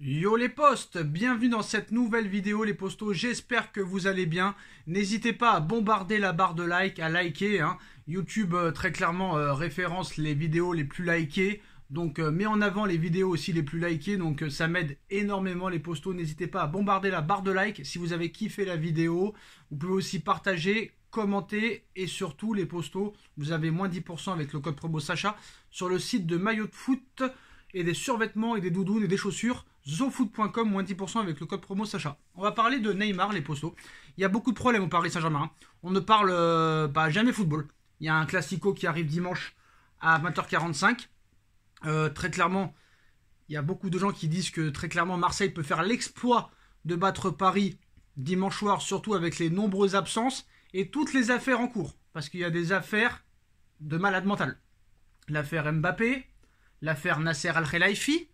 Yo les postes, bienvenue dans cette nouvelle vidéo les postos, j'espère que vous allez bien. N'hésitez pas à bombarder la barre de like, à liker. Hein. YouTube euh, très clairement euh, référence les vidéos les plus likées. Donc euh, met en avant les vidéos aussi les plus likées, donc ça m'aide énormément les postos. N'hésitez pas à bombarder la barre de like si vous avez kiffé la vidéo. Vous pouvez aussi partager, commenter et surtout les postos, vous avez moins 10% avec le code promo Sacha sur le site de maillot de foot et des survêtements et des doudous et des chaussures zofoot.com moins 10% avec le code promo Sacha. On va parler de Neymar, les postos. Il y a beaucoup de problèmes au Paris Saint-Germain. Hein. On ne parle euh, pas jamais football. Il y a un classico qui arrive dimanche à 20h45. Euh, très clairement, il y a beaucoup de gens qui disent que très clairement Marseille peut faire l'exploit de battre Paris dimanche soir, surtout avec les nombreuses absences et toutes les affaires en cours. Parce qu'il y a des affaires de malade mental. L'affaire Mbappé, l'affaire Nasser Al-Khelaifi,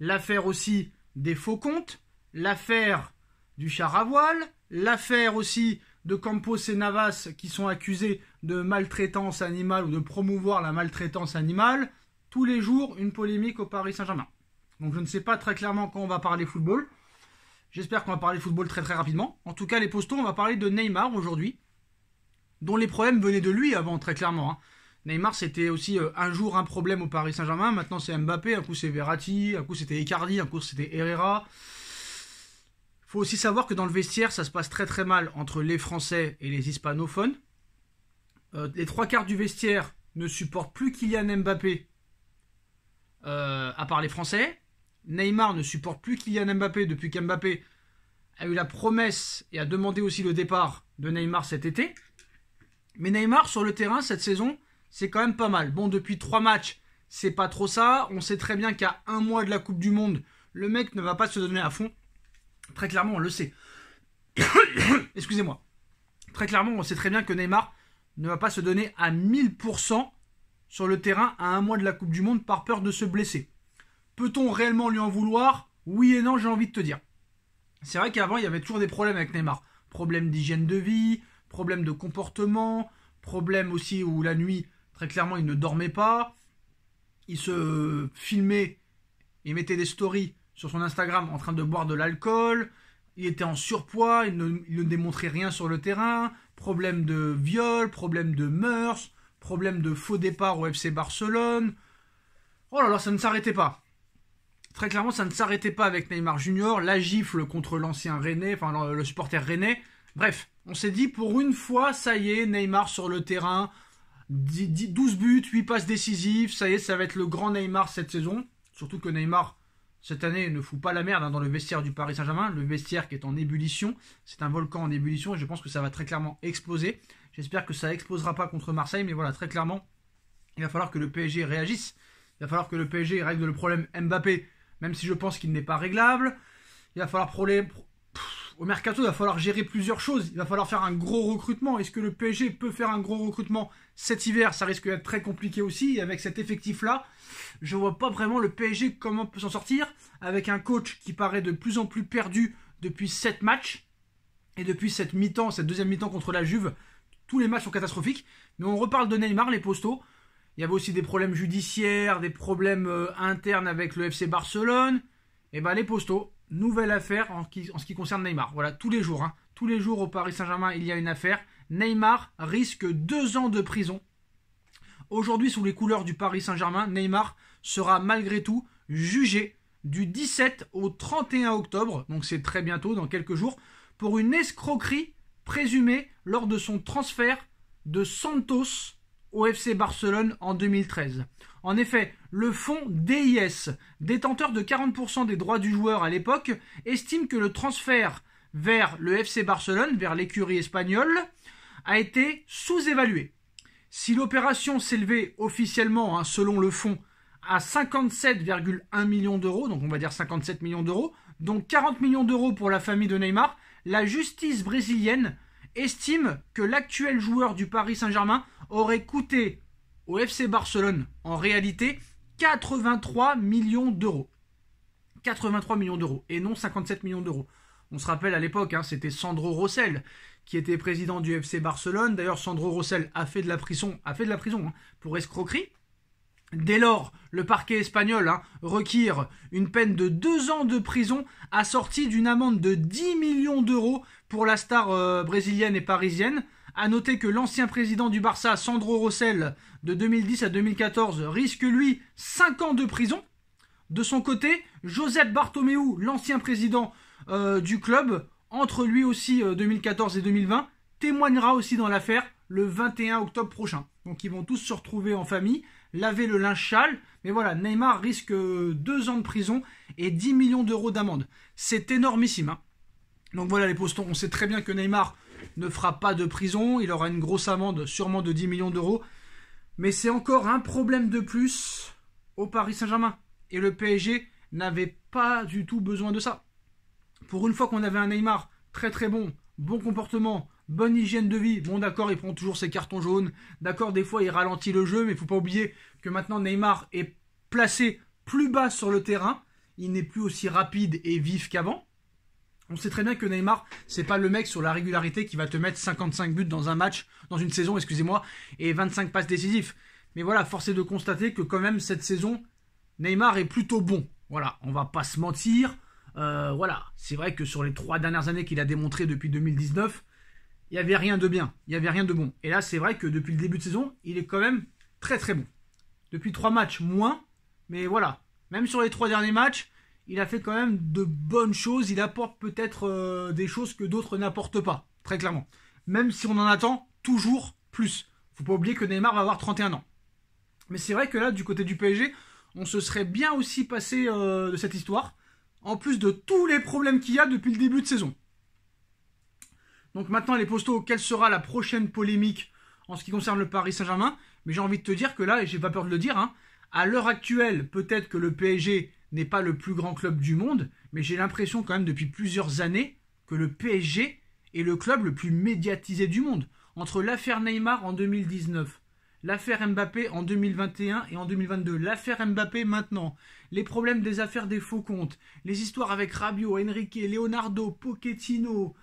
l'affaire aussi des faux comptes, l'affaire du char à voile, l'affaire aussi de Campos et Navas qui sont accusés de maltraitance animale ou de promouvoir la maltraitance animale. Tous les jours, une polémique au Paris Saint-Germain. Donc je ne sais pas très clairement quand on va parler football. J'espère qu'on va parler football très très rapidement. En tout cas, les postons, on va parler de Neymar aujourd'hui, dont les problèmes venaient de lui avant, très clairement. Hein. Neymar, c'était aussi euh, un jour un problème au Paris Saint-Germain. Maintenant, c'est Mbappé. Un coup, c'est Verratti. Un coup, c'était Icardi. Un coup, c'était Herrera. Il Faut aussi savoir que dans le vestiaire, ça se passe très très mal entre les Français et les hispanophones. Euh, les trois quarts du vestiaire ne supportent plus Kylian Mbappé, euh, à part les Français. Neymar ne supporte plus Kylian Mbappé depuis qu'Mbappé a eu la promesse et a demandé aussi le départ de Neymar cet été. Mais Neymar, sur le terrain, cette saison, c'est quand même pas mal. Bon, depuis trois matchs, c'est pas trop ça. On sait très bien qu'à un mois de la Coupe du Monde, le mec ne va pas se donner à fond. Très clairement, on le sait. Excusez-moi. Très clairement, on sait très bien que Neymar ne va pas se donner à 1000% sur le terrain à un mois de la Coupe du Monde par peur de se blesser. Peut-on réellement lui en vouloir Oui et non, j'ai envie de te dire. C'est vrai qu'avant, il y avait toujours des problèmes avec Neymar. problèmes d'hygiène de vie, problèmes de comportement, problème aussi où la nuit, Très clairement, il ne dormait pas. Il se filmait, il mettait des stories sur son Instagram en train de boire de l'alcool. Il était en surpoids, il ne, démontrait rien sur le terrain. Problème de viol, problème de mœurs, problème de faux départ au FC Barcelone. Oh là là, ça ne s'arrêtait pas. Très clairement, ça ne s'arrêtait pas avec Neymar Junior. La gifle contre l'ancien René, enfin le supporter Rennais. Bref, on s'est dit pour une fois, ça y est, Neymar sur le terrain, 12 buts, 8 passes décisives, ça y est, ça va être le grand Neymar cette saison. Surtout que Neymar, cette année, ne fout pas la merde hein, dans le vestiaire du Paris Saint-Germain. Le vestiaire qui est en ébullition, c'est un volcan en ébullition et je pense que ça va très clairement exploser. J'espère que ça explosera pas contre Marseille, mais voilà, très clairement, il va falloir que le PSG réagisse. Il va falloir que le PSG règle le problème Mbappé, même si je pense qu'il n'est pas réglable. Il va falloir problème, au mercato, il va falloir gérer plusieurs choses. Il va falloir faire un gros recrutement. Est-ce que le PSG peut faire un gros recrutement cet hiver Ça risque d'être très compliqué aussi. avec cet effectif-là, je vois pas vraiment le PSG comment peut s'en sortir. Avec un coach qui paraît de plus en plus perdu depuis 7 matchs. Et depuis cette mi-temps, cette deuxième mi-temps contre la Juve, tous les matchs sont catastrophiques. Mais on reparle de Neymar, les postaux. Il y avait aussi des problèmes judiciaires, des problèmes euh, internes avec le FC Barcelone. Et eh ben les postaux, nouvelle affaire en, ce qui concerne Neymar. Voilà, tous les jours, hein. tous les jours au Paris Saint-Germain, il y a une affaire. Neymar risque deux ans de prison. Aujourd'hui, sous les couleurs du Paris Saint-Germain, Neymar sera malgré tout jugé du 17 au 31 octobre, donc c'est très bientôt, dans quelques jours, pour une escroquerie présumée lors de son transfert de Santos au FC Barcelone en 2013. En effet, le fonds DIS, détenteur de 40% des droits du joueur à l'époque, estime que le transfert vers le FC Barcelone, vers l'écurie espagnole, a été sous-évalué. Si l'opération s'élevait officiellement, hein, selon le fonds, à 57,1 millions d'euros, donc on va dire 57 millions d'euros, donc 40 millions d'euros pour la famille de Neymar, la justice brésilienne estime que l'actuel joueur du Paris Saint-Germain aurait coûté au FC Barcelone en réalité 83 millions d'euros. 83 millions d'euros et non 57 millions d'euros. On se rappelle à l'époque, hein, c'était Sandro Rossel qui était président du FC Barcelone. D'ailleurs, Sandro Rossel a fait de la prison, a fait de la prison hein, pour escroquerie. Dès lors, le parquet espagnol hein, requiert une peine de deux ans de prison assortie d'une amende de 10 millions d'euros pour la star euh, brésilienne et parisienne. A noter que l'ancien président du Barça, Sandro Rossell, de 2010 à 2014, risque lui 5 ans de prison. De son côté, Josep Bartomeu, l'ancien président euh, du club, entre lui aussi 2014 euh, et 2020, témoignera aussi dans l'affaire le 21 octobre prochain. Donc ils vont tous se retrouver en famille laver le linge Mais voilà, Neymar risque deux ans de prison et 10 millions d'euros d'amende. C'est énormissime. Hein. Donc voilà les postons, on sait très bien que Neymar ne fera pas de prison. Il aura une grosse amende, sûrement de 10 millions d'euros. Mais c'est encore un problème de plus au Paris Saint-Germain. Et le PSG n'avait pas du tout besoin de ça. Pour une fois qu'on avait un Neymar très très bon, bon comportement, bonne hygiène de vie. Bon, d'accord, il prend toujours ses cartons jaunes. D'accord, des fois, il ralentit le jeu, mais il faut pas oublier que maintenant Neymar est placé plus bas sur le terrain. Il n'est plus aussi rapide et vif qu'avant. On sait très bien que Neymar, c'est pas le mec sur la régularité qui va te mettre 55 buts dans un match, dans une saison, excusez-moi, et 25 passes décisives. Mais voilà, force est de constater que quand même cette saison, Neymar est plutôt bon. Voilà, on va pas se mentir. Euh, voilà, c'est vrai que sur les trois dernières années qu'il a démontré depuis 2019, il n'y avait rien de bien, il n'y avait rien de bon. Et là, c'est vrai que depuis le début de saison, il est quand même très très bon. Depuis trois matchs, moins, mais voilà. Même sur les trois derniers matchs, il a fait quand même de bonnes choses. Il apporte peut-être euh, des choses que d'autres n'apportent pas, très clairement. Même si on en attend toujours plus. Faut pas oublier que Neymar va avoir 31 ans. Mais c'est vrai que là, du côté du PSG, on se serait bien aussi passé euh, de cette histoire. En plus de tous les problèmes qu'il y a depuis le début de saison. Donc maintenant, les postos, quelle sera la prochaine polémique en ce qui concerne le Paris Saint-Germain Mais j'ai envie de te dire que là, et j'ai pas peur de le dire, hein, à l'heure actuelle, peut-être que le PSG n'est pas le plus grand club du monde, mais j'ai l'impression quand même depuis plusieurs années que le PSG est le club le plus médiatisé du monde. Entre l'affaire Neymar en 2019, l'affaire Mbappé en 2021 et en 2022, l'affaire Mbappé maintenant, les problèmes des affaires des faux comptes, les histoires avec Rabiot, Enrique, Leonardo, Pochettino,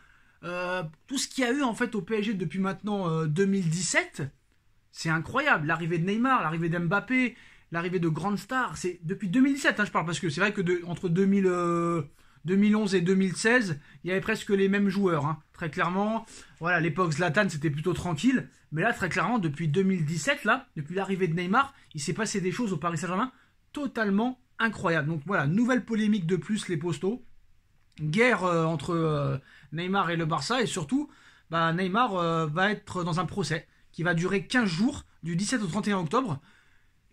euh, tout ce qu'il y a eu en fait au PSG depuis maintenant 2017, euh, c'est incroyable. L'arrivée de Neymar, l'arrivée d'Mbappé, l'arrivée de grandes stars, c'est depuis 2017, hein, je parle parce que c'est vrai que entre 2011 euh, et 2016, il y avait presque les mêmes joueurs, hein. très clairement. Voilà, l'époque Zlatan c'était plutôt tranquille, mais là très clairement depuis 2017, là, depuis l'arrivée de Neymar, il s'est passé des choses au Paris Saint-Germain totalement incroyables. Donc voilà, nouvelle polémique de plus les postaux guerre euh, entre euh, Neymar et le Barça et surtout bah, Neymar euh, va être dans un procès qui va durer 15 jours du 17 au 31 octobre.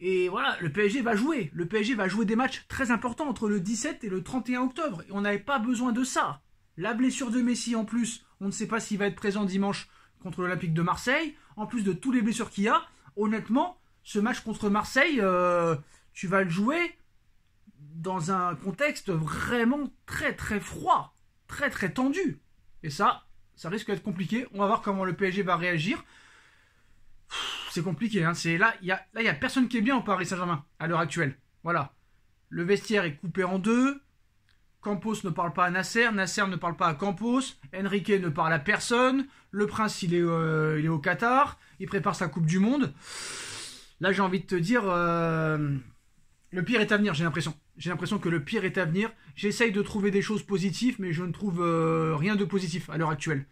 Et voilà, le PSG va jouer. Le PSG va jouer des matchs très importants entre le 17 et le 31 octobre. Et on n'avait pas besoin de ça. La blessure de Messi en plus, on ne sait pas s'il va être présent dimanche contre l'Olympique de Marseille. En plus de tous les blessures qu'il y a, honnêtement, ce match contre Marseille, tu vas le jouer dans un contexte vraiment très très froid, très très tendu. Et ça, ça risque d'être compliqué. On va voir comment le PSG va réagir. C'est compliqué. Hein. C'est là, il y a personne qui est bien au Paris Saint-Germain à l'heure actuelle. Voilà. Le vestiaire est coupé en deux. Campos ne parle pas à Nasser, Nasser ne parle pas à Campos, Enrique ne parle à personne. Le prince, il est, euh, est au Qatar, il prépare sa Coupe du Monde. Là, j'ai envie de te dire, euh, le pire est à venir. J'ai l'impression j'ai l'impression que le pire est à venir. J'essaye de trouver des choses positives, mais je ne trouve euh, rien de positif à l'heure actuelle.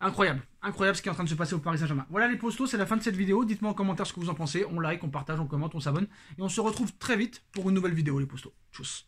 Incroyable, incroyable ce qui est en train de se passer au Paris Saint-Germain. Voilà les postos, c'est la fin de cette vidéo. Dites-moi en commentaire ce que vous en pensez. On like, on partage, on commente, on s'abonne. Et on se retrouve très vite pour une nouvelle vidéo les postos. Tchuss